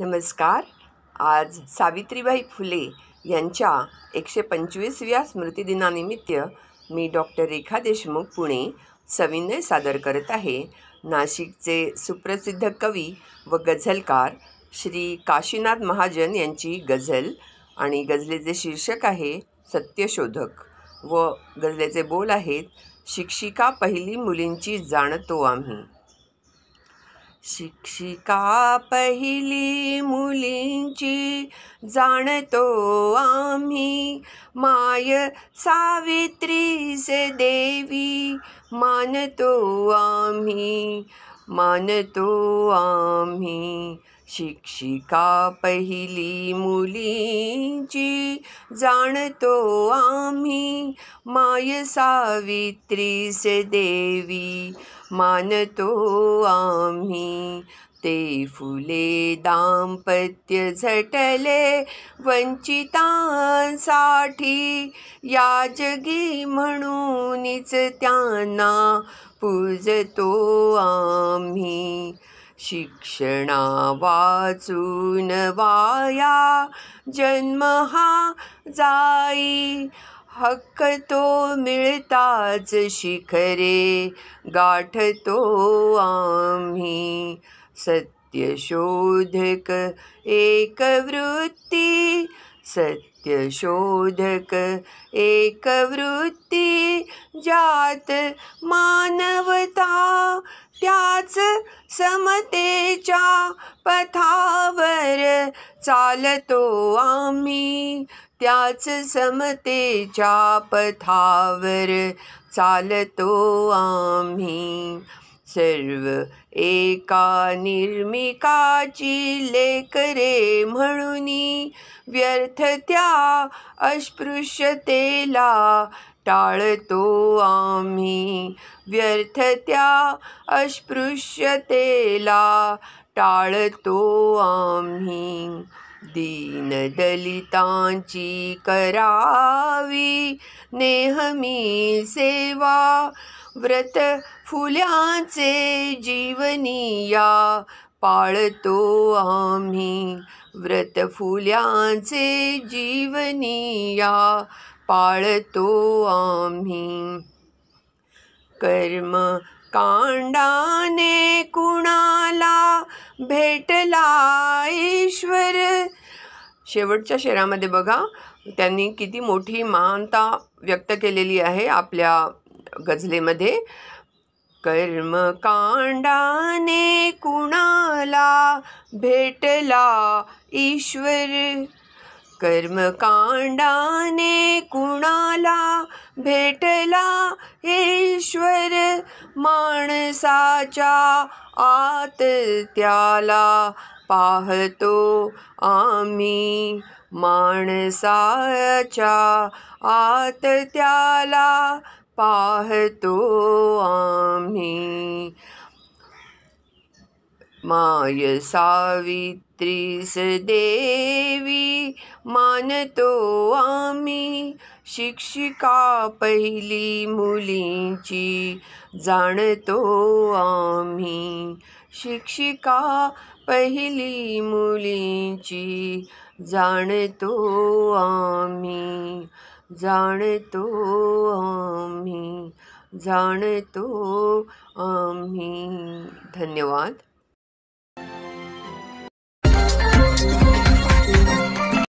नमस्कार आज सावित्रीबाई फुले यांच्या एकशे पंचवीसव्या स्मृतिदिनानिमित्त मी डॉक्टर रेखा देशमुख पुणे सविनय सादर करत आहे नाशिकचे सुप्रसिद्ध कवी व गझलकार श्री काशीनाथ महाजन यांची गझल आणि गझलेचे शीर्षक आहे सत्यशोधक व गझलेचे बोल आहेत शिक्षिका पहिली मुलींची जाणतो आम्ही शिक्षिका पहिली मुलींची जाणतो आम्ही माय से देवी मानतो आम्ही मानतो आम्ही शिक्षिका पहिली मुलींची जाणतो आम्ही माय से देवी मानतो आम्ही ते फुले दाम्पत्य झटले वंचितांसाठी याजगी म्हणूनच त्यांना पूजतो आम्ही शिक्षणा वाचून वाया जन्म हा जाई तो मिळताच शिखरे गाठतो आम्ही सत्यशोधक वृत्ती सत्यशोधक वृत्ती जात मानवता त्याच समतेच्या पथावर चालतो आम्ही त्याच समतेच्या पथावर चालतो आम्ही सर्व एका निर्मिकाची लेकरे म्हणून व्यर्थ त्या अस्पृश्यतेला टाळतो आम्ही व्यर्थत्या अस्पृश्यतेला टाळतो आम्ही दीनदलितांची करावी नेहमी सेवा व्रत फुल्यांचे जीवनिया पाळतो आम्ही व्रत फुल्यांचे जीवनिया पाळतो आम्ही कर्म कांडाने कुणाला भेटला ईश्वर शेवटच्या शेरामध्ये बघा त्यांनी किती मोठी मानता व्यक्त केलेली आहे आपल्या गझलेमध्ये कांडाने कुणाला भेटला ईश्वर कर्मकांडाने कुणाला भेटला ईश्वर माणसाच्या आत त्याला पाहतो आम्ही माणसाच्या आत त्याला पाहतो माय सावित्रीस देवी मानतो आम्ही शिक्षिका पहिली मुलींची जाणतो आम्ही शिक्षिका पहिली मुलींची जाणतो आम्ही जाणतो आम्ही जाणतो आम्ही धन्यवाद